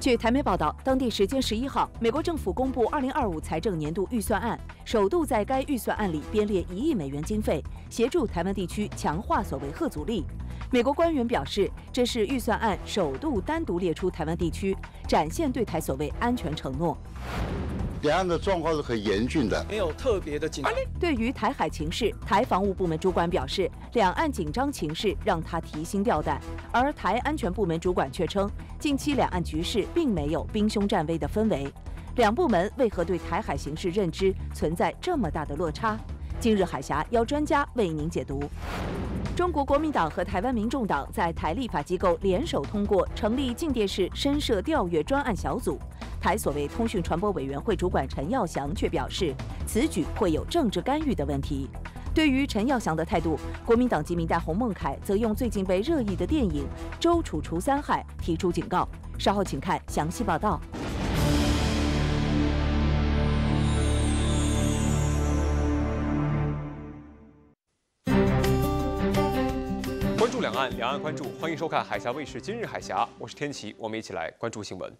据台媒报道，当地时间十一号，美国政府公布二零二五财政年度预算案，首度在该预算案里编列一亿美元经费，协助台湾地区强化所谓“核阻力”。美国官员表示，这是预算案首度单独列出台湾地区，展现对台所谓安全承诺。两岸的状况是很严峻的，没有特别的紧张。对于台海情势，台防务部门主管表示，两岸紧张情势让他提心吊胆，而台安全部门主管却称，近期两岸局势并没有兵凶战危的氛围。两部门为何对台海形势认知存在这么大的落差？今日海峡邀专家为您解读。中国国民党和台湾民众党在台立法机构联手通过成立静电视深涉调阅专案小组，台所谓通讯传播委员会主管陈耀祥却表示此举会有政治干预的问题。对于陈耀祥的态度，国民党籍民代洪孟凯则用最近被热议的电影《周楚除三害》提出警告。稍后请看详细报道。两岸，两岸关注，欢迎收看海峡卫视今日海峡，我是天奇，我们一起来关注新闻。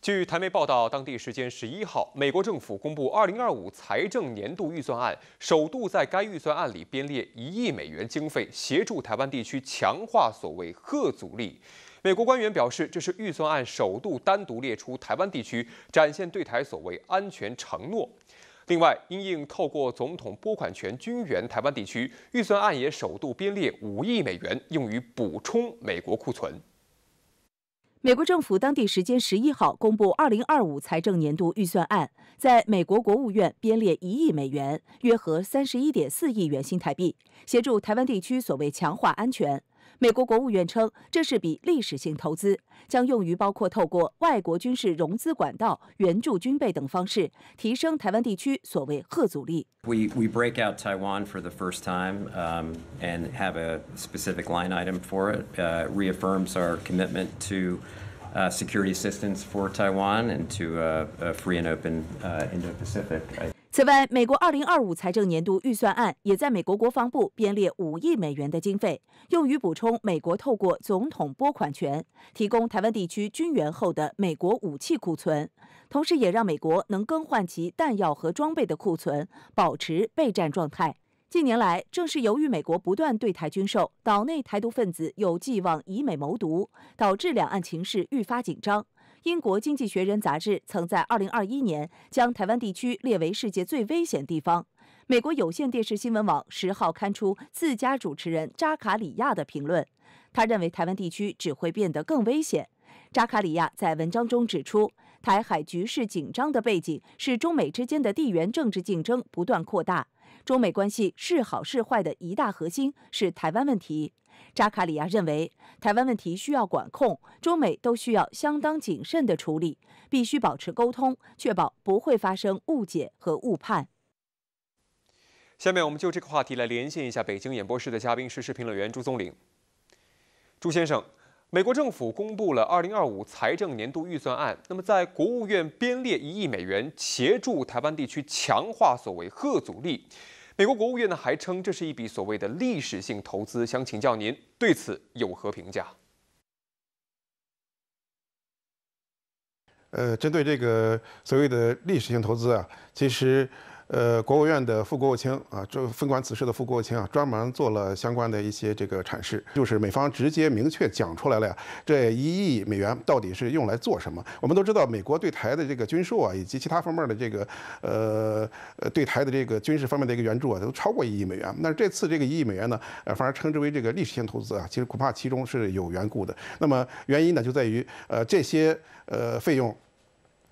据台媒报道，当地时间十一号，美国政府公布二零二五财政年度预算案，首度在该预算案里编列一亿美元经费，协助台湾地区强化所谓“核阻力”。美国官员表示，这是预算案首度单独列出台湾地区，展现对台所谓安全承诺。另外，因应透过总统拨款权均援台湾地区预算案，也首度编列五亿美元用于补充美国库存。美国政府当地时间十一号公布二零二五财政年度预算案，在美国国务院编列一亿美元，约合三十一点四亿元新台币，协助台湾地区所谓强化安全。美国国务院称，这是笔历史性投资，将用于包括透过外国军事融资管道、援助军备等方式，提升台湾地区所谓核阻力。We we break out Taiwan for the first time um, and have a specific line item for it. Uh, reaffirms our commitment to. Uh, security assistance for Taiwan and to uh, a free and open uh, Indo-Pacific. I 此外，美国二零二五财政年度预算案也在美国国防部编列五亿美元的经费，用于补充美国透过总统拨款权提供台湾地区军援后的美国武器库存，同时也让美国能更换其弹药和装备的库存，保持备战状态。近年来，正是由于美国不断对台军售，岛内台独分子有寄望以美谋独，导致两岸情势愈发紧张。英国《经济学人》杂志曾在2021年将台湾地区列为世界最危险地方。美国有线电视新闻网10号刊出自家主持人扎卡里亚的评论，他认为台湾地区只会变得更危险。扎卡里亚在文章中指出，台海局势紧张的背景是中美之间的地缘政治竞争不断扩大，中美关系是好是坏的一大核心是台湾问题。扎卡里亚认为，台湾问题需要管控，中美都需要相当谨慎的处理，必须保持沟通，确保不会发生误解和误判。下面，我们就这个话题来连线一下北京演播室的嘉宾、时事评论员朱宗领。朱先生，美国政府公布了二零二五财政年度预算案，那么在国务院编列一亿美元，协助台湾地区强化所谓“核阻力”。美国国务院呢还称这是一笔所谓的历史性投资，想请教您对此有何评价？呃，针对这个所谓的历史性投资啊，其实。呃，国务院的副国务卿啊，这分管此事的副国务卿啊，专门做了相关的一些这个阐释，就是美方直接明确讲出来了呀，这一亿美元到底是用来做什么？我们都知道，美国对台的这个军售啊，以及其他方面的这个呃，对台的这个军事方面的一个援助啊，都超过一亿美元。那这次这个一亿美元呢，反而称之为这个历史性投资啊，其实恐怕其中是有缘故的。那么原因呢，就在于呃，这些呃费用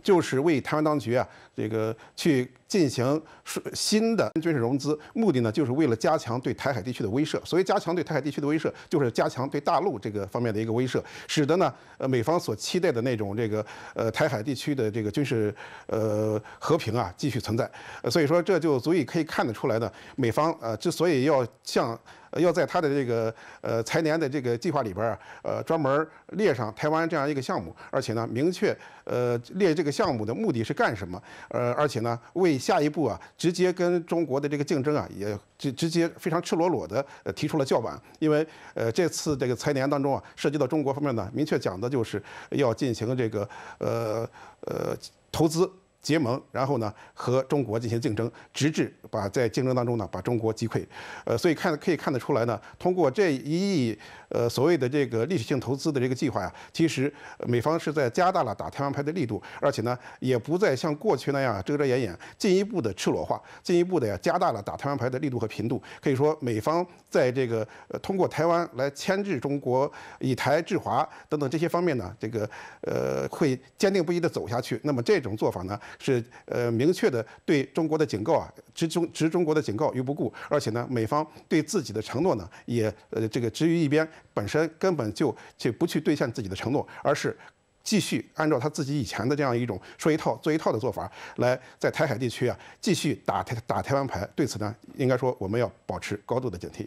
就是为台湾当局啊，这个去。进行是新的军事融资，目的呢，就是为了加强对台海地区的威慑。所谓加强对台海地区的威慑，就是加强对大陆这个方面的一个威慑，使得呢，呃，美方所期待的那种这个呃台海地区的这个军事呃和平啊继续存在。所以说这就足以可以看得出来呢，美方呃之所以要向，要在他的这个呃财年的这个计划里边儿呃专门列上台湾这样一个项目，而且呢明确呃列这个项目的目的是干什么，呃而且呢为。下一步啊，直接跟中国的这个竞争啊，也直直接非常赤裸裸的提出了叫板，因为呃这次这个财年当中啊，涉及到中国方面呢，明确讲的就是要进行这个呃呃投资结盟，然后呢和中国进行竞争，直至把在竞争当中呢把中国击溃，呃所以看可以看得出来呢，通过这一亿。呃，所谓的这个历史性投资的这个计划呀，其实美方是在加大了打台湾牌的力度，而且呢，也不再像过去那样遮遮掩掩，进一步的赤裸化，进一步的呀加大了打台湾牌的力度和频度。可以说，美方在这个呃通过台湾来牵制中国、以台制华等等这些方面呢，这个呃会坚定不移的走下去。那么这种做法呢，是呃明确的对中国的警告啊，执中执中国的警告于不顾，而且呢，美方对自己的承诺呢，也呃这个置于一边。本身根本就就不去兑现自己的承诺，而是继续按照他自己以前的这样一种说一套做一套的做法，来在台海地区啊继续打台打台湾牌。对此呢，应该说我们要保持高度的警惕。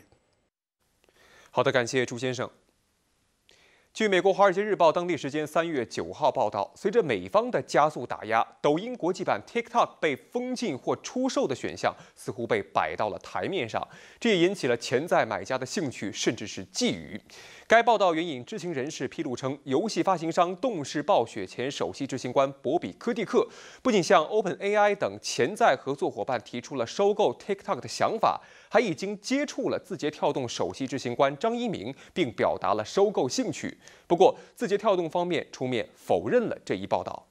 好的，感谢朱先生。据美国《华尔街日报》当地时间三月九号报道，随着美方的加速打压，抖音国际版 TikTok 被封禁或出售的选项似乎被摆到了台面上，这也引起了潜在买家的兴趣，甚至是觊觎。该报道援引知情人士披露称，游戏发行商动视暴雪前首席执行官博比科蒂克不仅向 OpenAI 等潜在合作伙伴提出了收购 TikTok 的想法，还已经接触了字节跳动首席执行官张一鸣，并表达了收购兴趣。不过，字节跳动方面出面否认了这一报道。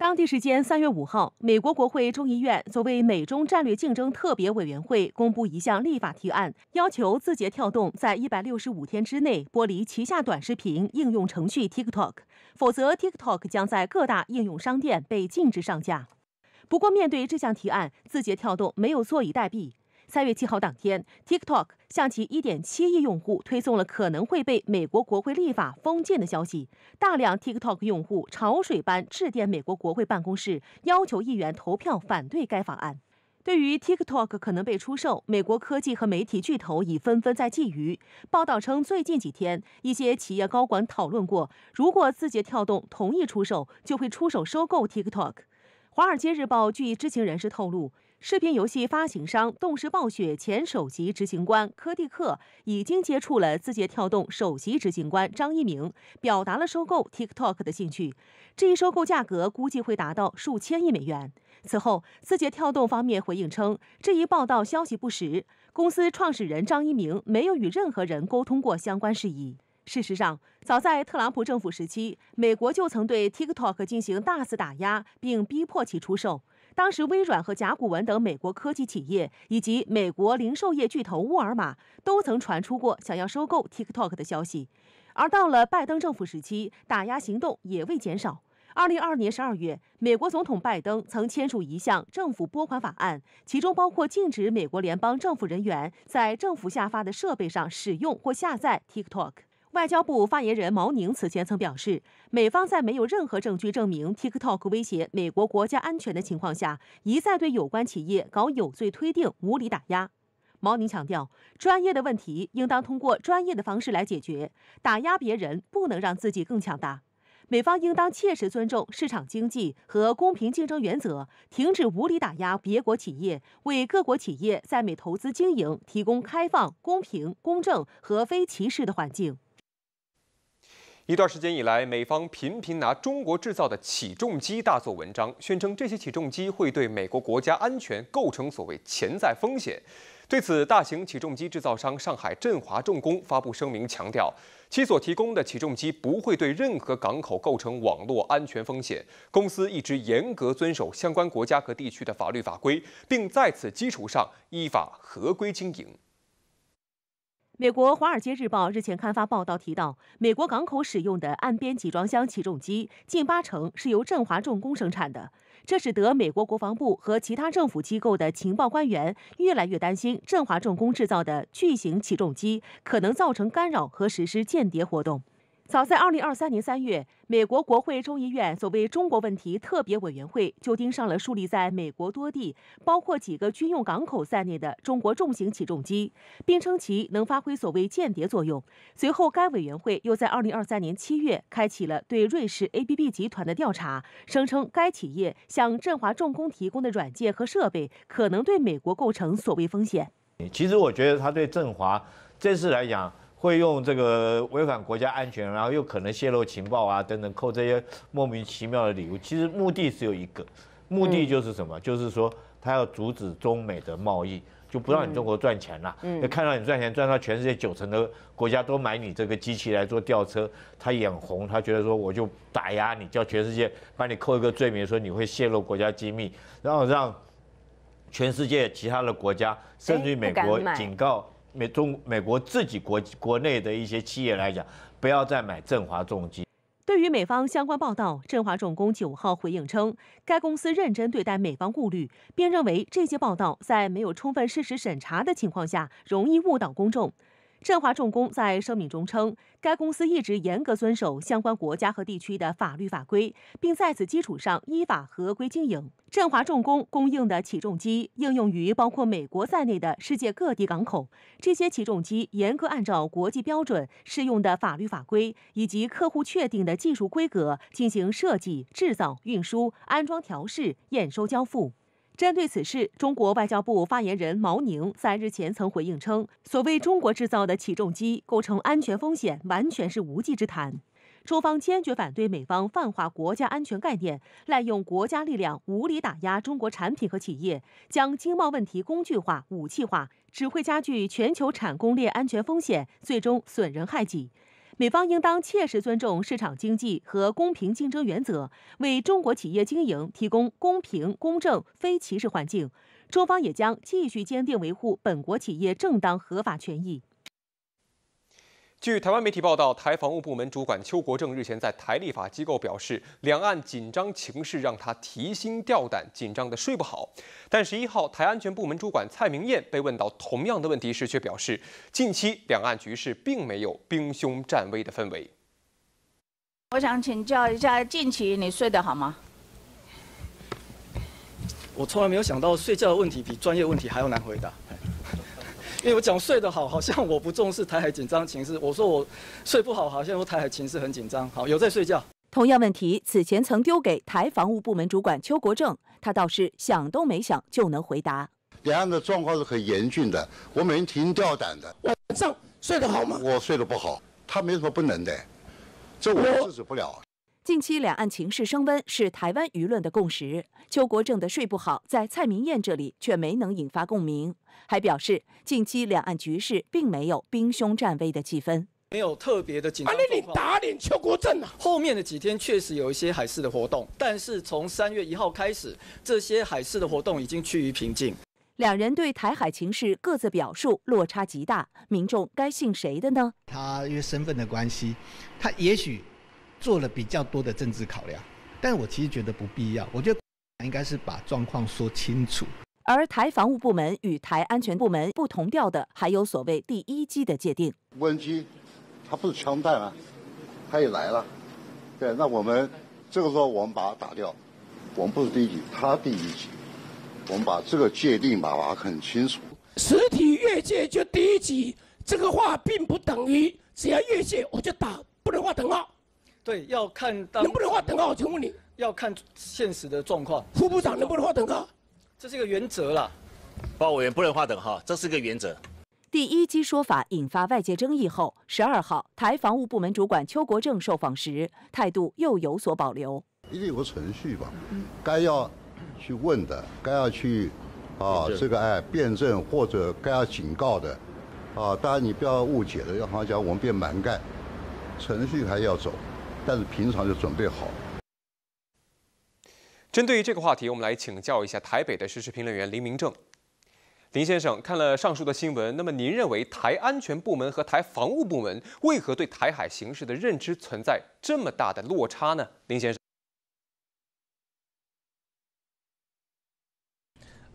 当地时间三月五号，美国国会众议院作为美中战略竞争特别委员会公布一项立法提案，要求字节跳动在一百六十五天之内剥离旗下短视频应用程序 TikTok，否则 TikTok 将在各大应用商店被禁止上架。不过，面对这项提案，字节跳动没有坐以待毙。三月七号当天，TikTok 向其一点七亿用户推送了可能会被美国国会立法封禁的消息，大量 TikTok 用户潮水般致电美国国会办公室，要求议员投票反对该法案。对于 TikTok 可能被出售，美国科技和媒体巨头已纷纷在觊觎。报道称，最近几天，一些企业高管讨论过，如果字节跳动同意出售，就会出手收购 TikTok。《华尔街日报》据知情人士透露。视频游戏发行商动视暴雪前首席执行官柯蒂克已经接触了字节跳动首席执行官张一鸣，表达了收购 TikTok 的兴趣。这一收购价格估计会达到数千亿美元。此后，字节跳动方面回应称，这一报道消息不实，公司创始人张一鸣没有与任何人沟通过相关事宜。事实上，早在特朗普政府时期，美国就曾对 TikTok 进行大肆打压，并逼迫其出售。当时，微软和甲骨文等美国科技企业，以及美国零售业巨头沃尔玛，都曾传出过想要收购 TikTok 的消息。而到了拜登政府时期，打压行动也未减少。二零二二年十二月，美国总统拜登曾签署一项政府拨款法案，其中包括禁止美国联邦政府人员在政府下发的设备上使用或下载 TikTok。外交部发言人毛宁此前曾表示，美方在没有任何证据证明 TikTok 威胁美国国家安全的情况下，一再对有关企业搞有罪推定、无理打压。毛宁强调，专业的问题应当通过专业的方式来解决，打压别人不能让自己更强大。美方应当切实尊重市场经济和公平竞争原则，停止无理打压别国企业，为各国企业在美投资经营提供开放、公平、公正和非歧视的环境。一段时间以来，美方频频拿中国制造的起重机大做文章，宣称这些起重机会对美国国家安全构成所谓潜在风险。对此，大型起重机制造商上海振华重工发布声明，强调其所提供的起重机不会对任何港口构成网络安全风险。公司一直严格遵守相关国家和地区的法律法规，并在此基础上依法合规经营。美国《华尔街日报》日前刊发报道，提到美国港口使用的岸边集装箱起重机近八成是由振华重工生产的，这使得美国国防部和其他政府机构的情报官员越来越担心，振华重工制造的巨型起重机可能造成干扰和实施间谍活动。早在二零二三年三月，美国国会众议院所谓中国问题特别委员会就盯上了树立在美国多地，包括几个军用港口在内的中国重型起重机，并称其能发挥所谓间谍作用。随后，该委员会又在二零二三年七月开启了对瑞士 ABB 集团的调查，声称该企业向振华重工提供的软件和设备可能对美国构成所谓风险。其实，我觉得他对振华这次来讲。会用这个违反国家安全，然后又可能泄露情报啊等等，扣这些莫名其妙的礼物，其实目的只有一个，目的就是什么？就是说他要阻止中美的贸易，就不让你中国赚钱了。嗯，看到你赚钱，赚到全世界九成的国家都买你这个机器来做吊车，他眼红，他觉得说我就打压你，叫全世界把你扣一个罪名，说你会泄露国家机密，然后让全世界其他的国家，甚至于美国警告。美中美国自己国国内的一些企业来讲，不要再买振华重机。对于美方相关报道，振华重工九号回应称，该公司认真对待美方顾虑，并认为这些报道在没有充分事实审查的情况下，容易误导公众。振华重工在声明中称，该公司一直严格遵守相关国家和地区的法律法规，并在此基础上依法合规经营。振华重工供应的起重机应用于包括美国在内的世界各地港口，这些起重机严格按照国际标准适用的法律法规以及客户确定的技术规格进行设计、制造、运输、安装、调试、验收、交付。针对此事，中国外交部发言人毛宁在日前曾回应称：“所谓中国制造的起重机构成安全风险，完全是无稽之谈。中方坚决反对美方泛化国家安全概念，滥用国家力量，无理打压中国产品和企业，将经贸问题工具化、武器化，只会加剧全球产供链安全风险，最终损人害己。”美方应当切实尊重市场经济和公平竞争原则，为中国企业经营提供公平、公正、非歧视环境。中方也将继续坚定维护本国企业正当合法权益。据台湾媒体报道，台防务部门主管邱国正日前在台立法机构表示，两岸紧张情势让他提心吊胆，紧张的睡不好。但十一号台安全部门主管蔡明燕被问到同样的问题时，却表示，近期两岸局势并没有兵凶战危的氛围。我想请教一下，近期你睡得好吗？我从来没有想到，睡觉问题比专业问题还要难回答。我讲睡得好，好像我不重视台海紧张情势。我说我睡不好，好像说台海情势很紧张。好，有在睡觉。同样问题，此前曾丢给台防务部门主管邱国正，他倒是想都没想就能回答。两岸的状况是很严峻的，我每天提心吊胆的。晚上睡得好吗？我睡得不好。他没什么不能的，这我制止不了。近期两岸情势升温是台湾舆论的共识。邱国正的睡不好，在蔡明燕这里却没能引发共鸣。还表示，近期两岸局势并没有兵凶战危的气氛，没有特别的紧张打脸邱国正啊！后面的几天确实有一些海事的活动，但是从三月一号开始，这些海事的活动已经趋于平静。两人对台海情势各自表述落差极大，民众该信谁的呢？他因为身份的关系，他也许。做了比较多的政治考量，但我其实觉得不必要。我觉得应该是把状况说清楚。而台防务部门与台安全部门不同调的，还有所谓第一机的界定。无人机，它不是枪弹啊，它也来了。对，那我们这个时候我们把它打掉。我们不是第一级，他第一级。我们把这个界定把它很清楚。实体越界就第一级，这个话并不等于只要越界我就打，不能画等号。对，要看能不能画等号。请问你，要看现实的状况。副部长能不能画等号？这是一个原则啦。报委员不能画等号，这是一个原则。第一击说法引发外界争议后，十二号台防务部门主管邱国正受访时，态度又有所保留。一定有个程序吧？该要去问的，该要去啊，这个哎，辩证或者该要警告的啊，当然你不要误解了，要好像讲我们变蛮干，程序还要走。但是平常就准备好。针对这个话题，我们来请教一下台北的时事评论员林明正。林先生看了上述的新闻，那么您认为台安全部门和台防务部门为何对台海形势的认知存在这么大的落差呢？林先生，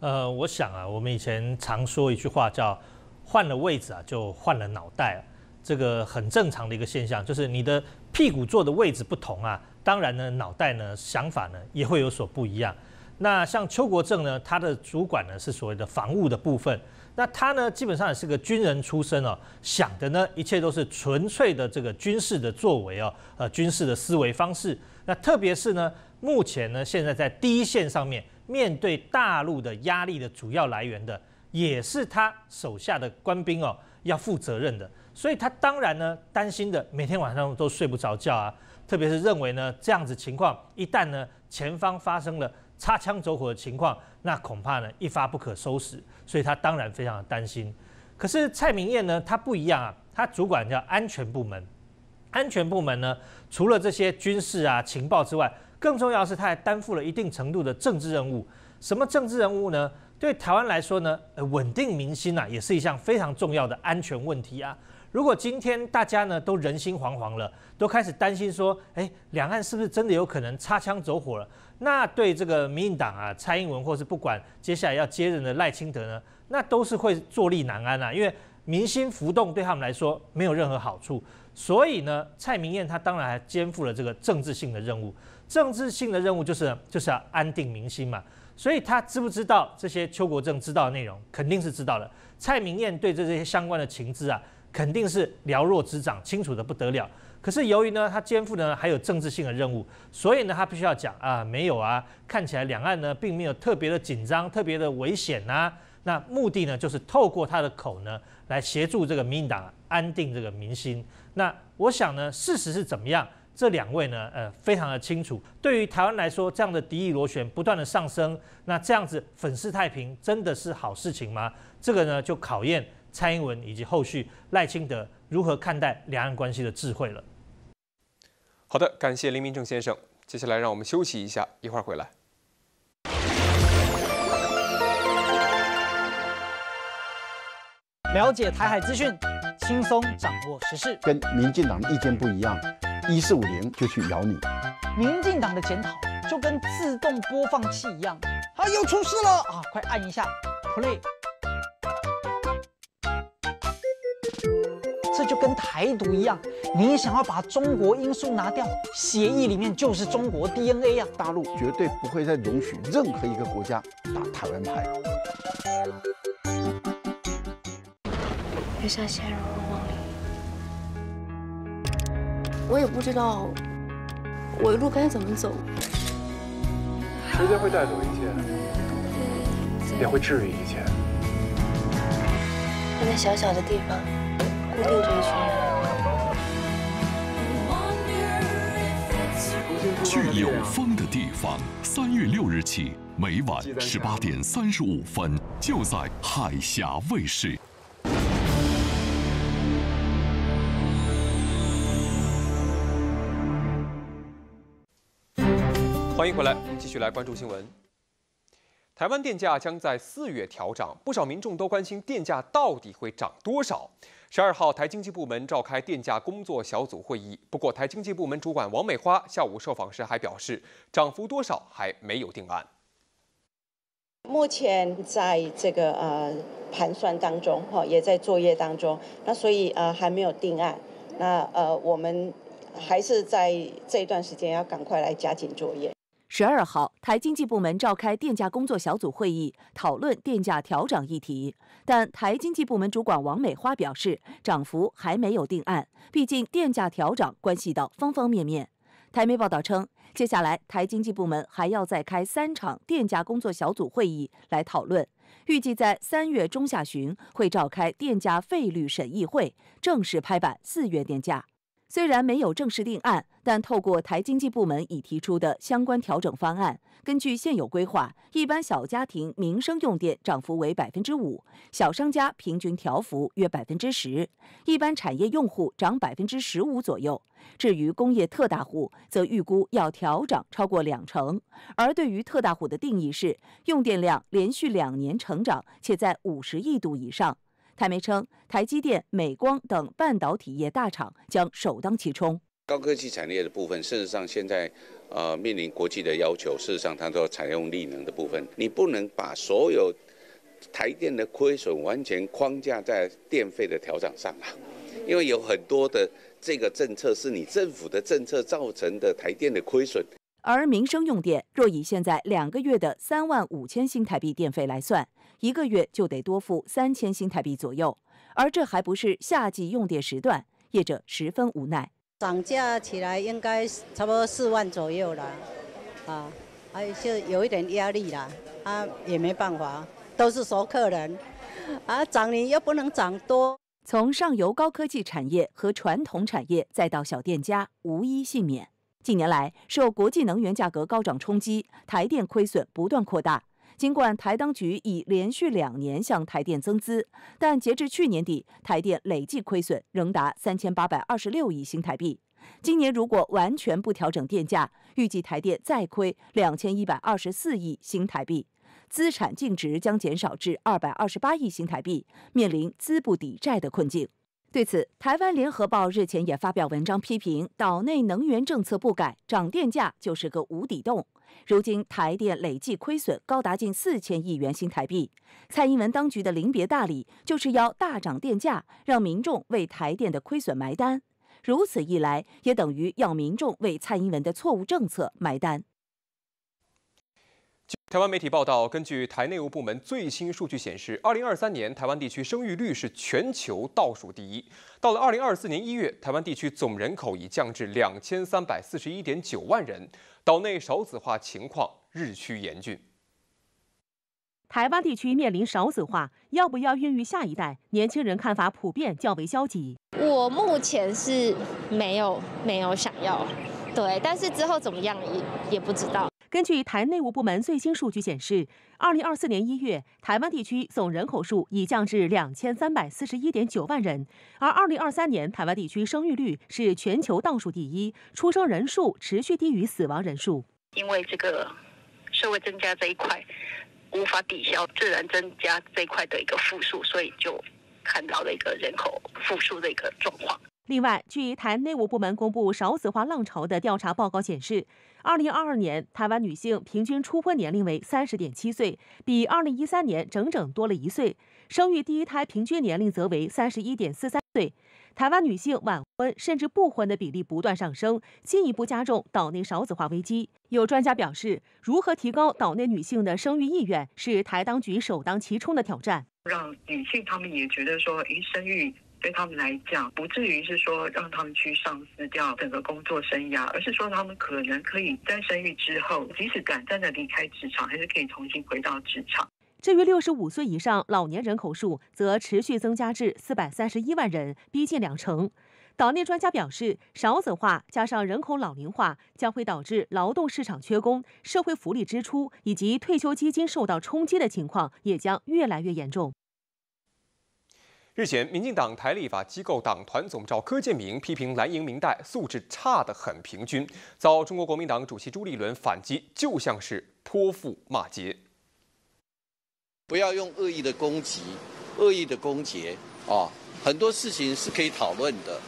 呃，我想啊，我们以前常说一句话叫“换了位置啊，就换了脑袋”，这个很正常的一个现象，就是你的。屁股坐的位置不同啊，当然呢，脑袋呢，想法呢也会有所不一样。那像邱国正呢，他的主管呢是所谓的防务的部分，那他呢基本上也是个军人出身哦，想的呢一切都是纯粹的这个军事的作为哦，呃军事的思维方式。那特别是呢，目前呢现在在第一线上面面对大陆的压力的主要来源的，也是他手下的官兵哦要负责任的。所以他当然呢，担心的每天晚上都睡不着觉啊，特别是认为呢这样子情况一旦呢前方发生了擦枪走火的情况，那恐怕呢一发不可收拾。所以他当然非常的担心。可是蔡明燕呢，他不一样啊，他主管叫安全部门，安全部门呢，除了这些军事啊情报之外，更重要是他还担负了一定程度的政治任务。什么政治任务呢？对台湾来说呢，稳定民心呐，也是一项非常重要的安全问题啊。如果今天大家呢都人心惶惶了，都开始担心说，哎，两岸是不是真的有可能擦枪走火了？那对这个民进党啊，蔡英文或是不管接下来要接任的赖清德呢，那都是会坐立难安啊，因为民心浮动对他们来说没有任何好处。所以呢，蔡明燕她当然还肩负了这个政治性的任务，政治性的任务就是就是要安定民心嘛。所以他知不知道这些邱国正知道的内容，肯定是知道的。蔡明燕对这些相关的情资啊。肯定是了若指掌，清楚的不得了。可是由于呢，他肩负呢还有政治性的任务，所以呢，他必须要讲啊，没有啊，看起来两岸呢并没有特别的紧张、特别的危险呐。那目的呢，就是透过他的口呢，来协助这个民进党安定这个民心。那我想呢，事实是怎么样？这两位呢，呃，非常的清楚。对于台湾来说，这样的敌意螺旋不断的上升，那这样子粉饰太平，真的是好事情吗？这个呢，就考验。蔡英文以及后续赖清德如何看待两岸关系的智慧了？好的，感谢林明正先生。接下来让我们休息一下，一会儿回来。了解台海资讯，轻松掌握时事。跟民进党的意见不一样，一四五零就去咬你。民进党的检讨就跟自动播放器一样，啊，又出事了啊！快按一下 play。跟台独一样，你想要把中国因素拿掉，协议里面就是中国 DNA 啊！大陆绝对不会再容许任何一个国家打台湾牌。就像陷入噩梦里，我也不知道我的路该怎么走。时间会带走一切，也会治愈一切。在小小的地方。去有风的地方。三月六日起，每晚十八点三十五分，就在海峡卫视。欢迎回来，我们继续来关注新闻。台湾电价将在四月调涨，不少民众都关心电价到底会涨多少。十二号，台经济部门召开电价工作小组会议。不过，台经济部门主管王美花下午受访时还表示，涨幅多少还没有定案。目前在这个呃盘算当中，哈，也在作业当中，那所以呃还没有定案。那呃我们还是在这一段时间要赶快来加紧作业。十二号，台经济部门召开电价工作小组会议，讨论电价调整议题。但台经济部门主管王美花表示，涨幅还没有定案，毕竟电价调整关系到方方面面。台媒报道称，接下来台经济部门还要再开三场电价工作小组会议来讨论，预计在三月中下旬会召开电价费率审议会，正式拍板四月电价。虽然没有正式定案，但透过台经济部门已提出的相关调整方案，根据现有规划，一般小家庭民生用电涨幅为百分之五，小商家平均调幅约百分之十，一般产业用户涨百分之十五左右。至于工业特大户，则预估要调涨超过两成。而对于特大户的定义是，用电量连续两年成长且在五十亿度以上。台媒称，台积电、美光等半导体业大厂将首当其冲。高科技产业的部分，事实上现在，呃，面临国际的要求。事实上，它要采用力能的部分，你不能把所有台电的亏损完全框架在电费的调整上啊，因为有很多的这个政策是你政府的政策造成的台电的亏损。而民生用电若以现在两个月的三万五千新台币电费来算，一个月就得多付三千新台币左右，而这还不是夏季用电时段，业者十分无奈。涨价起来应该差不多四万左右了啊，还是有一点压力啦啊，也没办法，都是熟客人，啊涨你又不能涨多。从上游高科技产业和传统产业，再到小店家，无一幸免。近年来，受国际能源价格高涨冲击，台电亏损不断扩大。尽管台当局已连续两年向台电增资，但截至去年底，台电累计亏损仍达三千八百二十六亿新台币。今年如果完全不调整电价，预计台电再亏两千一百二十四亿新台币，资产净值将减少至二百二十八亿新台币，面临资不抵债的困境。对此，台湾联合报日前也发表文章批评，岛内能源政策不改，涨电价就是个无底洞。如今台电累计亏损高达近四千亿元新台币，蔡英文当局的临别大礼就是要大涨电价，让民众为台电的亏损埋单。如此一来，也等于要民众为蔡英文的错误政策埋单。台湾媒体报道，根据台内务部门最新数据显示，2023年台湾地区生育率是全球倒数第一。到了2024年1月，台湾地区总人口已降至2341.9万人，岛内少子化情况日趋严峻。台湾地区面临少子化，要不要孕育下一代？年轻人看法普遍较为消极。我目前是没有没有想要，对，但是之后怎么样也也不知道。根据台内务部门最新数据显示，二零二四年一月，台湾地区总人口数已降至两千三百四十一点九万人。而二零二三年，台湾地区生育率是全球倒数第一，出生人数持续低于死亡人数。因为这个社会增加这一块无法抵消自然增加这一块的一个负数，所以就看到了一个人口负数的一个状况。另外，据台内务部门公布少子化浪潮的调查报告显示。二零二二年，台湾女性平均初婚年龄为三十点七岁，比二零一三年整整多了一岁；生育第一胎平均年龄则为三十一点四三岁。台湾女性晚婚甚至不婚的比例不断上升，进一步加重岛内少子化危机。有专家表示，如何提高岛内女性的生育意愿，是台当局首当其冲的挑战。让女性她们也觉得说，咦，生育。对他们来讲，不至于是说让他们去丧失掉整个工作生涯，而是说他们可能可以在生育之后，即使短暂的离开职场，还是可以重新回到职场。至于六十五岁以上老年人口数，则持续增加至四百三十一万人，逼近两成。岛内专家表示，少子化加上人口老龄化，将会导致劳动市场缺工、社会福利支出以及退休基金受到冲击的情况，也将越来越严重。日前，民进党台立法机构党团总召柯建明批评蓝营明代素质差得很平均，遭中国国民党主席朱立伦反击，就像是泼妇骂街。不要用恶意的攻击、恶意的攻击啊！很多事情是可以讨论的，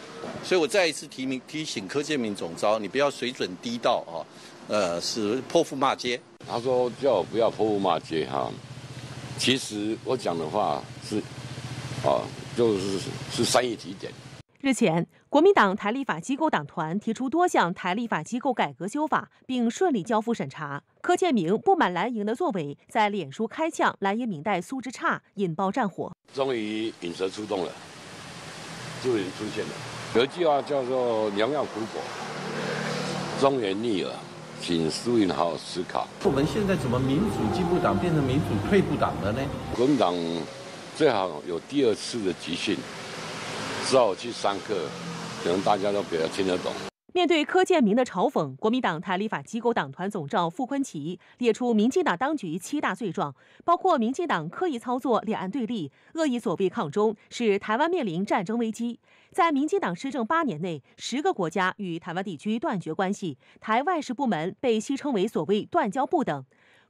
所以我再一次提名提醒柯建明总召，你不要水准低到啊，呃，是泼妇骂街。他说叫我不要泼妇骂街哈，其实我讲的话是。啊，就是是三亿体点。日前，国民党台立法机构党团提出多项台立法机构改革修法，并顺利交付审查。柯建明不满蓝营的作为，在脸书开枪，蓝营明代素质差，引爆战火。终于引蛇出洞了，已经出现了。有句话叫做“良药苦果”，中原逆耳”，请苏云好好思考。我们现在怎么民主进步党变成民主退步党了呢？国民党。最好有第二次的集训，之后去上课，可能大家都比较听得懂。面对柯建明的嘲讽，国民党台立法机构党团总召傅昆萁列出民进党当局七大罪状，包括民进党刻意操作两岸对立，恶意所谓抗中，使台湾面临战争危机；在民进党施政八年内，十个国家与台湾地区断绝关系，台外事部门被戏称为所谓“断交部”等。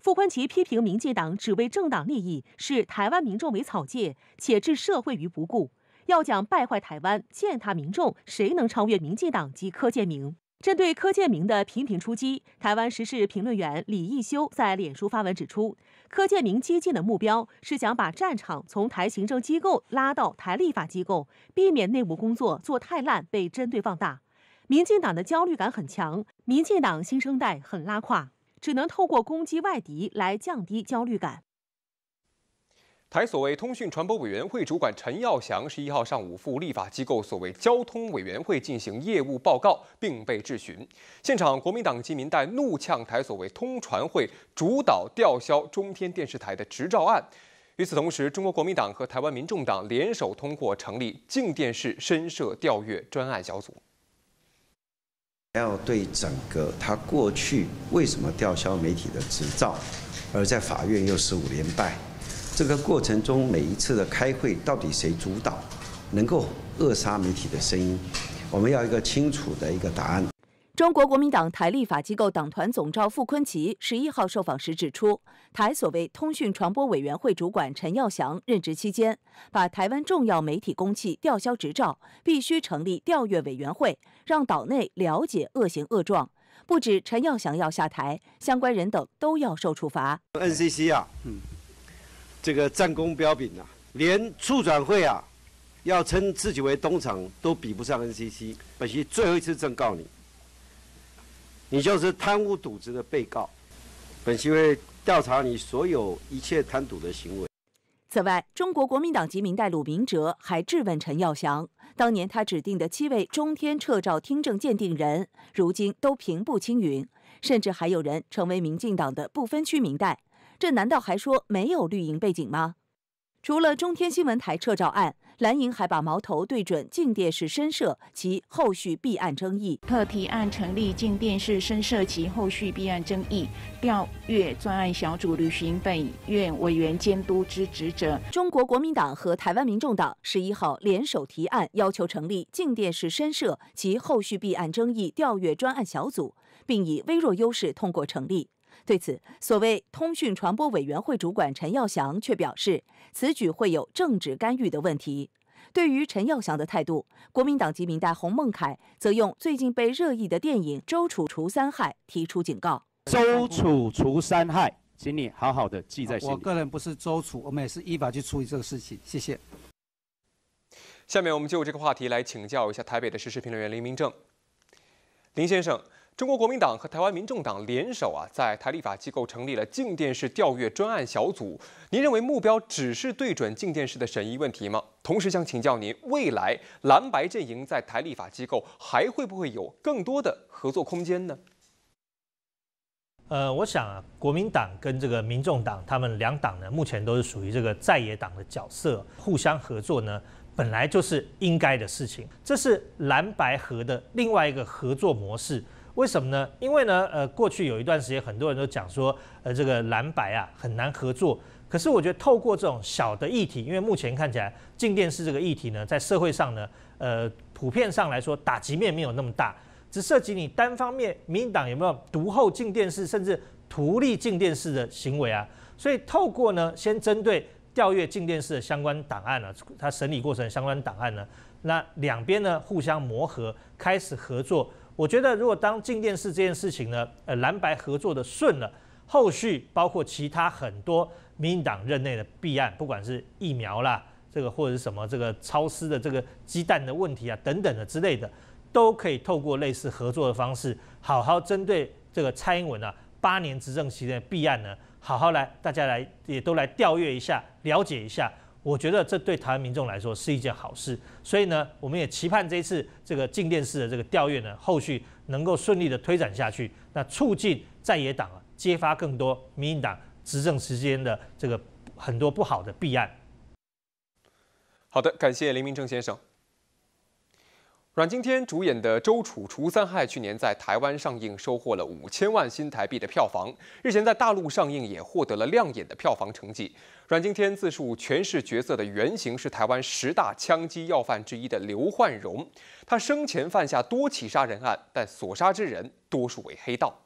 傅昆萁批评民进党只为政党利益，视台湾民众为草芥，且置社会于不顾。要讲败坏台湾、践踏民众，谁能超越民进党及柯建明？针对柯建明的频频出击，台湾时事评论员李义修在脸书发文指出，柯建明激进的目标是想把战场从台行政机构拉到台立法机构，避免内部工作做太烂被针对放大。民进党的焦虑感很强，民进党新生代很拉胯。只能透过攻击外敌来降低焦虑感。台所谓通讯传播委员会主管陈耀祥，十一号上午赴立法机构所谓交通委员会进行业务报告，并被质询。现场国民党及民代怒呛台所谓通传会主导吊销中天电视台的执照案。与此同时，中国国民党和台湾民众党联手通过成立静电视深涉调阅专案小组。要对整个他过去为什么吊销媒体的执照，而在法院又是五连败，这个过程中每一次的开会到底谁主导，能够扼杀媒体的声音，我们要一个清楚的一个答案。中国国民党台立法机构党团总召傅昆萁十一号受访时指出，台所谓通讯传播委员会主管陈耀祥任职期间，把台湾重要媒体公器吊销执照，必须成立调阅委员会，让岛内了解恶行恶状。不止陈耀祥要下台，相关人等都要受处罚。NCC 啊，嗯，这个战功彪炳啊，连处转会啊，要称自己为东厂都比不上 NCC。本席最后一次正告你。你就是贪污赌资的被告，本席会调查你所有一切贪赌的行为。此外，中国国民党籍明代鲁明哲还质问陈耀祥：当年他指定的七位中天撤照听证鉴定人，如今都平步青云，甚至还有人成为民进党的不分区民代，这难道还说没有绿营背景吗？除了中天新闻台撤照案。蓝营还把矛头对准静电式深设及后续弊案争议，特提案成立静电式深设及后续弊案争议调阅专案小组，履行本院委员监督之职责。中国国民党和台湾民众党十一号联手提案，要求成立静电式深设及后续弊案争议调阅专案小组，并以微弱优势通过成立。对此，所谓通讯传播委员会主管陈耀祥却表示，此举会有政治干预的问题。对于陈耀祥的态度，国民党籍民代洪孟凯则用最近被热议的电影《周楚除三害》提出警告：“周楚除三害，请你好好的记在心里。”我个人不是周楚，我们也是依法去处理这个事情。谢谢。下面我们就这个话题来请教一下台北的时事评论员林明正，林先生。中国国民党和台湾民众党联手啊，在台立法机构成立了静电式调阅专案小组。您认为目标只是对准静电式的审议问题吗？同时想请教您，未来蓝白阵营在台立法机构还会不会有更多的合作空间呢？呃，我想啊，国民党跟这个民众党，他们两党呢，目前都是属于这个在野党的角色，互相合作呢，本来就是应该的事情。这是蓝白合的另外一个合作模式。为什么呢？因为呢，呃，过去有一段时间，很多人都讲说，呃，这个蓝白啊很难合作。可是我觉得，透过这种小的议题，因为目前看起来静电视这个议题呢，在社会上呢，呃，普遍上来说打击面没有那么大，只涉及你单方面民进党有没有独后静电视，甚至图利静电视的行为啊。所以透过呢，先针对调阅静电视的相关档案呢，它审理过程相关档案呢，那两边呢互相磨合，开始合作。我觉得，如果当静电势这件事情呢，呃，蓝白合作的顺了，后续包括其他很多民民党任内的弊案，不管是疫苗啦，这个或者什么这个超市的这个鸡蛋的问题啊，等等的之类的，都可以透过类似合作的方式，好好针对这个蔡英文啊八年执政期间弊案呢，好好来大家来也都来调阅一下，了解一下。我觉得这对台湾民众来说是一件好事，所以呢，我们也期盼这一次这个静电式的这个调阅呢，后续能够顺利的推展下去，那促进在野党啊揭发更多民进党执政时间的这个很多不好的弊案。好的，感谢林明正先生。阮经天主演的《周楚除三害》去年在台湾上映，收获了五千万新台币的票房。日前在大陆上映，也获得了亮眼的票房成绩。阮经天自述，诠释角色的原型是台湾十大枪击要犯之一的刘焕荣。他生前犯下多起杀人案，但所杀之人多数为黑道。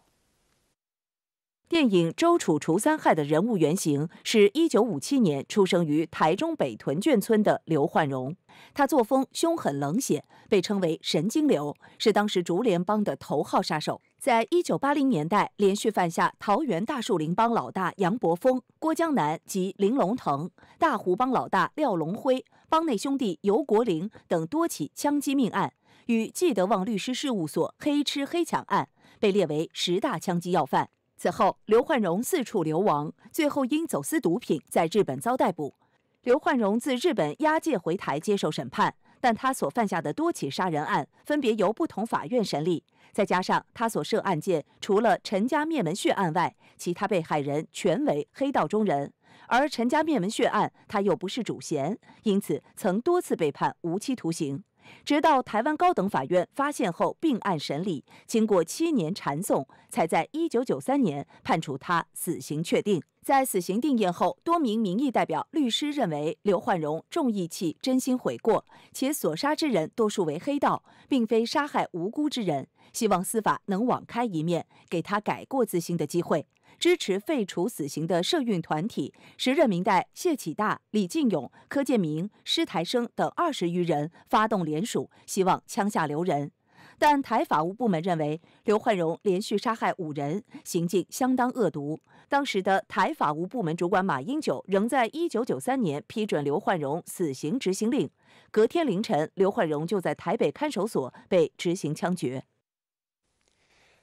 电影《周楚除三害》的人物原型是一九五七年出生于台中北屯眷村的刘焕荣，他作风凶狠冷血，被称为“神经刘”，是当时竹联帮的头号杀手。在一九八零年代，连续犯下桃园大树林帮老大杨伯峰、郭江南及林龙腾、大湖帮老大廖龙辉、帮内兄弟尤国林等多起枪击命案，与纪德旺律师事务所黑吃黑抢案，被列为十大枪击要犯。此后，刘焕荣四处流亡，最后因走私毒品在日本遭逮捕。刘焕荣自日本押解回台接受审判，但他所犯下的多起杀人案分别由不同法院审理。再加上他所涉案件除了陈家灭门血案外，其他被害人全为黑道中人，而陈家灭门血案他又不是主嫌，因此曾多次被判无期徒刑。直到台湾高等法院发现后并案审理，经过七年缠讼，才在一九九三年判处他死刑确定。在死刑定验后，多名民意代表、律师认为刘焕荣重义气、真心悔过，且所杀之人多数为黑道，并非杀害无辜之人，希望司法能网开一面，给他改过自新的机会。支持废除死刑的社运团体，时任民代谢启大、李进勇、柯建明、施台生等二十余人发动联署，希望枪下留人。但台法务部门认为，刘焕荣连续杀害五人，行径相当恶毒。当时的台法务部门主管马英九仍在1993年批准刘焕荣死刑执行令。隔天凌晨，刘焕荣就在台北看守所被执行枪决。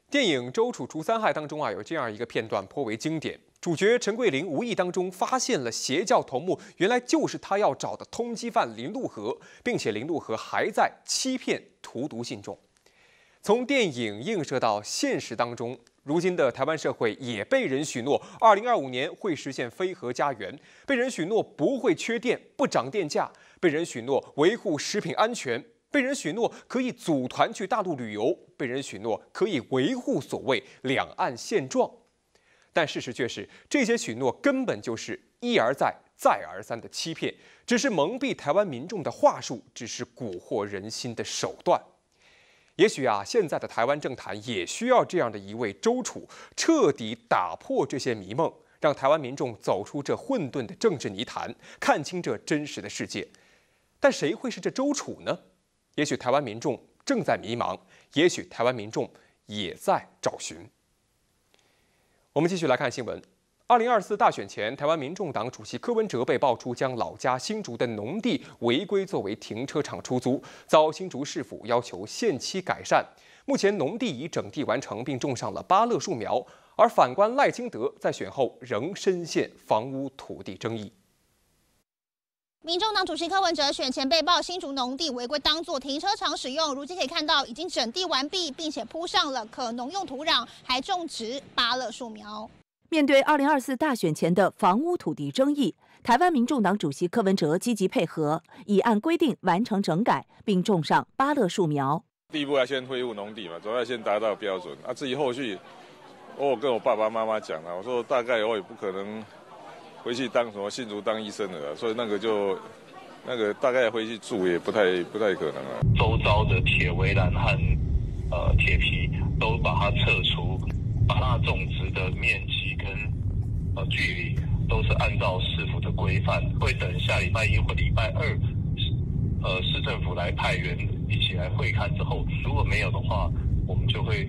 电影《周楚除三害》当中啊，有这样一个片段颇为经典。主角陈桂林无意当中发现了邪教头目，原来就是他要找的通缉犯林鹿河，并且林鹿河还在欺骗、荼毒信众。从电影映射到现实当中，如今的台湾社会也被人许诺，二零二五年会实现非核家园，被人许诺不会缺电、不涨电价，被人许诺维护食品安全，被人许诺可以组团去大陆旅游。被人许诺可以维护所谓两岸现状，但事实却是这些许诺根本就是一而再、再而三的欺骗，只是蒙蔽台湾民众的话术，只是蛊惑人心的手段。也许啊，现在的台湾政坛也需要这样的一位周楚，彻底打破这些迷梦，让台湾民众走出这混沌的政治泥潭，看清这真实的世界。但谁会是这周楚呢？也许台湾民众正在迷茫。也许台湾民众也在找寻。我们继续来看新闻：二零二四大选前，台湾民众党主席柯文哲被爆出将老家新竹的农地违规作为停车场出租，遭新竹市府要求限期改善。目前农地已整地完成，并种上了芭乐树苗。而反观赖清德，在选后仍深陷房屋土地争议。民众党主席柯文哲选前被曝新竹农地违规当作停车场使用，如今可以看到已经整地完毕，并且铺上了可农用土壤，还种植芭乐树苗。面对二零二四大选前的房屋土地争议，台湾民众党主席柯文哲积极配合，已按规定完成整改，并种上芭乐树苗。第一步要先恢复农地嘛，总要先达到标准啊。至于后续，我跟我爸爸妈妈讲了，我说大概我也不可能。回去当什么信徒当医生了，所以那个就，那个大概回去住也不太不太可能啊。周遭的铁围栏和呃铁皮都把它撤除，把它种植的面积跟呃距离都是按照市府的规范，会等下礼拜一或礼拜二，呃市政府来派员一起来会看之后，如果没有的话，我们就会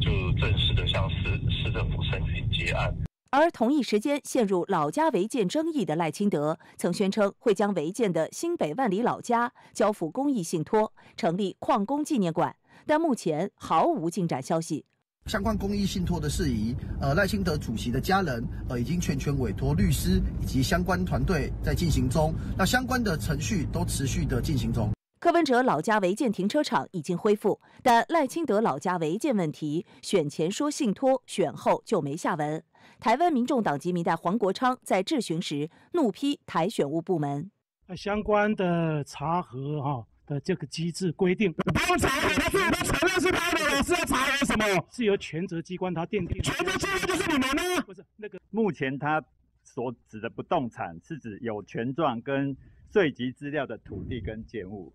就正式的向市市政府申请结案。而同一时间，陷入老家违建争议的赖清德曾宣称会将违建的新北万里老家交付公益信托，成立矿工纪念馆，但目前毫无进展消息。相关公益信托的事宜，呃，赖清德主席的家人呃已经全权委托律师以及相关团队在进行中，那相关的程序都持续的进行中。柯文哲老家违建停车场已经恢复，但赖清德老家违建问题，选前说信托，选后就没下文。台湾民众党籍民代黄国昌在质询时怒批台选务部门，相关的查核哈的这个机制规定不用查核，他自己都承认是他的，我是要查核什么？是由权责机关他奠定，权责机关就是你们吗？不是那个，目前他所指的不动产是指有权状跟税籍资料的土地跟建物，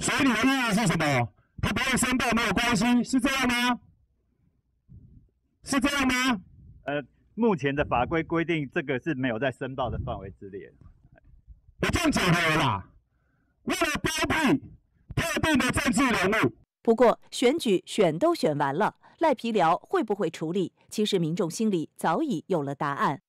所以你的内容是什么？他不用申报没有关系，是这样吗？是这样吗？呃。目前的法规规定，这个是没有在申报的范围之列。不这样讲为了标配，的不过选举选都选完了，赖皮聊会不会处理？其实民众心里早已有了答案。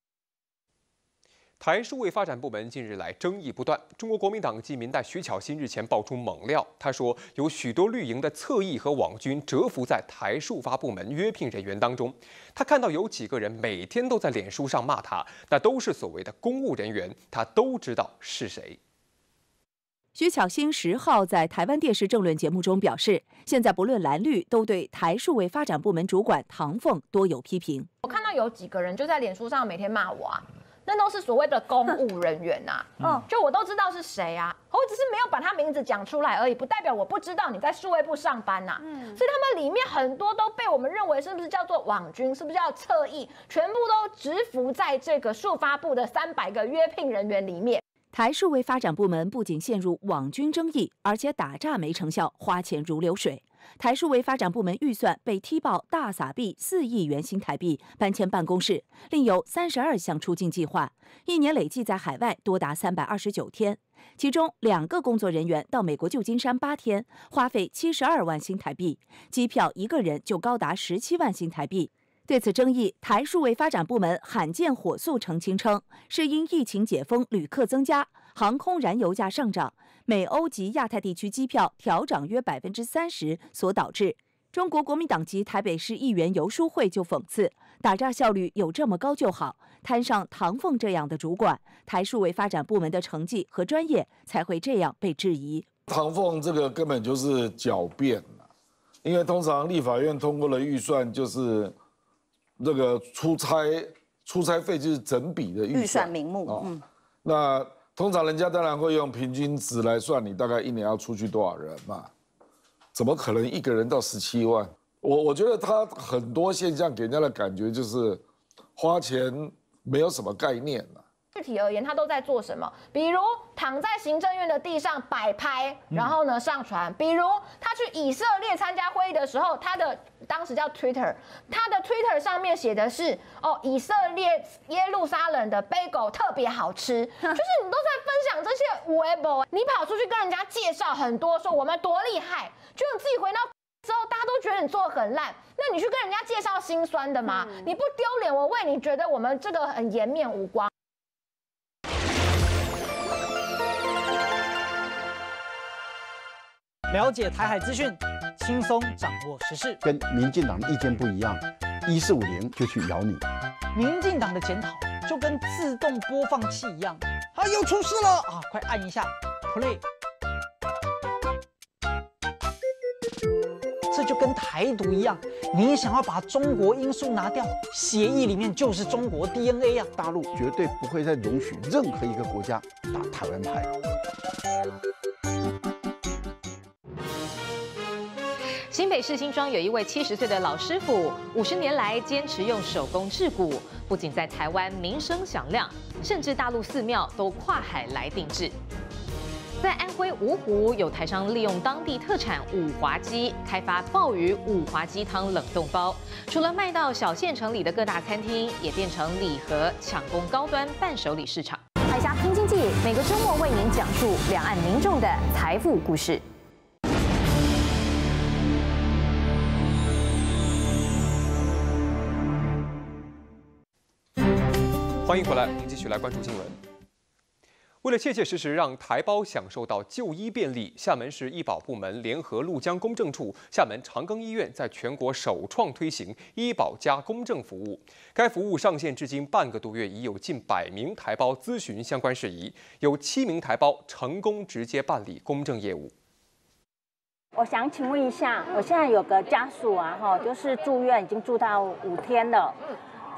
台数位发展部门近日来争议不断。中国国民党籍民代徐巧芯日前爆出猛料，他说有许多绿营的侧翼和网军蛰伏在台数发部门约聘人员当中。他看到有几个人每天都在脸书上骂他，那都是所谓的公务人员，他都知道是谁。徐巧芯十号在台湾电视政论节目中表示，现在不论蓝绿都对台数位发展部门主管唐凤多有批评。我看到有几个人就在脸书上每天骂我啊。那都是所谓的公务人员呐，嗯，就我都知道是谁啊，我只是没有把他名字讲出来而已，不代表我不知道你在数位部上班呐，嗯，所以他们里面很多都被我们认为是不是叫做网军，是不是叫侧翼，全部都直服在这个数发部的三百个约聘人员里面。台数位发展部门不仅陷入网军争议，而且打诈没成效，花钱如流水。台数位发展部门预算被踢爆，大撒币四亿元新台币搬迁办公室，另有三十二项出境计划，一年累计在海外多达三百二十九天，其中两个工作人员到美国旧金山八天，花费七十二万新台币，机票一个人就高达十七万新台币。对此争议，台数位发展部门罕见火速澄清称，是因疫情解封，旅客增加，航空燃油价上涨。美欧及亚太地区机票调涨约百分之三十，所导致。中国国民党籍台北市议员游书慧就讽刺：“打杂效率有这么高就好，摊上唐凤这样的主管，台数位发展部门的成绩和专业才会这样被质疑。”唐凤这个根本就是狡辩因为通常立法院通过了预算就是那个出差出差费就是整笔的预算名目，嗯，那。通常人家当然会用平均值来算，你大概一年要出去多少人嘛？怎么可能一个人到十七万？我我觉得他很多现象给人家的感觉就是花钱没有什么概念具体而言，他都在做什么？比如躺在行政院的地上摆拍，然后呢上传；比如他去以色列参加会议的时候，他的当时叫 Twitter，他的 Twitter 上面写的是哦，以色列耶路撒冷的 bagel 特别好吃，就是你都在分享这些 Weibo，你跑出去跟人家介绍很多，说我们多厉害，就你自己回到之后，大家都觉得你做的很烂，那你去跟人家介绍心酸的嘛？你不丢脸，我为你觉得我们这个很颜面无光。了解台海资讯，轻松掌握时事。跟民进党的意见不一样，一四五零就去咬你。民进党的检讨就跟自动播放器一样，啊，又出事了啊！快按一下 play。这就跟台独一样，你想要把中国因素拿掉，协议里面就是中国 DNA 啊！大陆绝对不会再容许任何一个国家打台湾牌。北市新庄有一位七十岁的老师傅，五十年来坚持用手工制鼓，不仅在台湾名声响亮，甚至大陆寺庙都跨海来定制。在安徽芜湖，有台商利用当地特产五华鸡开发鲍鱼五华鸡汤冷冻包，除了卖到小县城里的各大餐厅，也变成礼盒抢攻高端伴手礼市场。海峡拼经济，每个周末为您讲述两岸民众的财富故事。欢迎回来，我们继续来关注新闻。为了切切实实让台胞享受到就医便利，厦门市医保部门联合鹭江公证处、厦门长庚医院，在全国首创推行医保加公证服务。该服务上线至今半个多月，已有近百名台胞咨询相关事宜，有七名台胞成功直接办理公证业务。我想请问一下，我现在有个家属啊，哈，就是住院，已经住到五天了。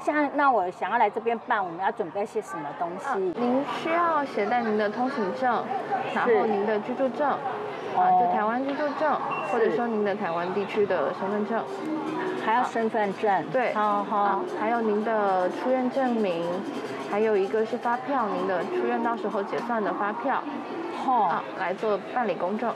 像那我想要来这边办，我们要准备些什么东西？您需要携带您的通行证，然后您的居住证，啊，就台湾居住证，或者说您的台湾地区的身份证，还要身份证，对，好，还有您的出院证明，还有一个是发票，您的出院到时候结算的发票，好，来做办理公证。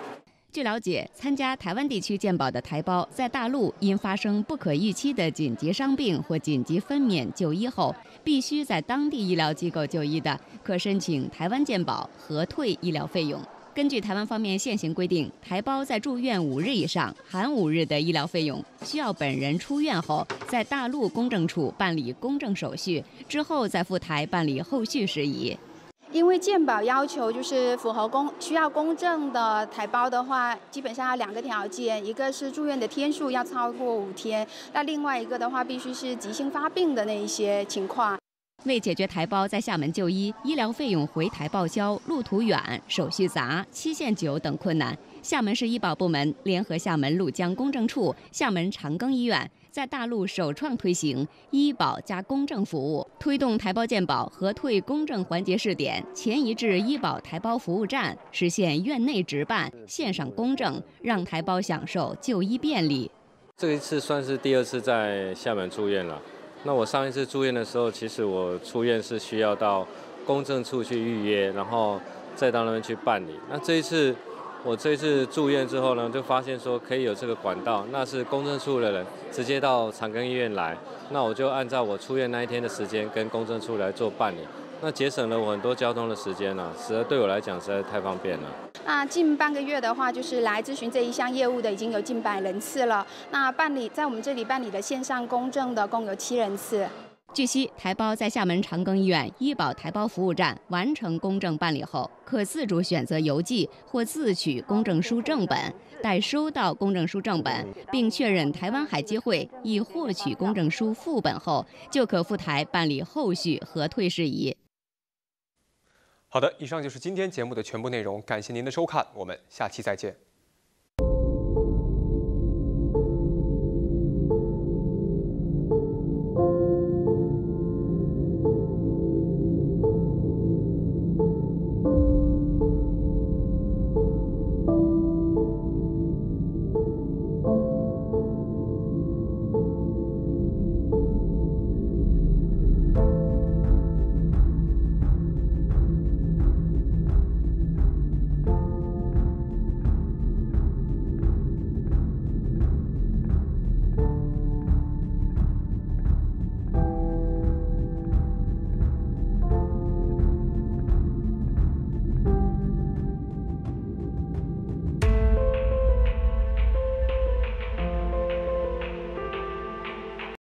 据了解，参加台湾地区健保的台胞，在大陆因发生不可预期的紧急伤病或紧急分娩就医后，必须在当地医疗机构就医的，可申请台湾健保核退医疗费用。根据台湾方面现行规定，台胞在住院五日以上（含五日）的医疗费用，需要本人出院后在大陆公证处办理公证手续，之后再赴台办理后续事宜。因为鉴保要求就是符合公需要公证的台胞的话，基本上要两个条件，一个是住院的天数要超过五天，那另外一个的话必须是急性发病的那一些情况。为解决台胞在厦门就医、医疗费用回台报销、路途远、手续杂、期限久等困难，厦门市医保部门联合厦门鹭江公证处、厦门长庚医院。在大陆首创推行医保加公证服务，推动台胞健保和退公证环节试点前移至医保台胞服务站，实现院内直办、线上公证，让台胞享受就医便利。这一次算是第二次在厦门住院了。那我上一次住院的时候，其实我出院是需要到公证处去预约，然后再到那边去办理。那这一次。我这次住院之后呢，就发现说可以有这个管道，那是公证处的人直接到长庚医院来，那我就按照我出院那一天的时间跟公证处来做办理，那节省了我很多交通的时间了，实在对我来讲实在太方便了。那近半个月的话，就是来咨询这一项业务的已经有近百人次了，那办理在我们这里办理的线上公证的共有七人次。据悉，台胞在厦门长庚医院医保台胞服务站完成公证办理后，可自主选择邮寄或自取公证书正本。待收到公证书正本，并确认台湾海基会已获取公证书副本后，就可赴台办理后续核退事宜。好的，以上就是今天节目的全部内容，感谢您的收看，我们下期再见。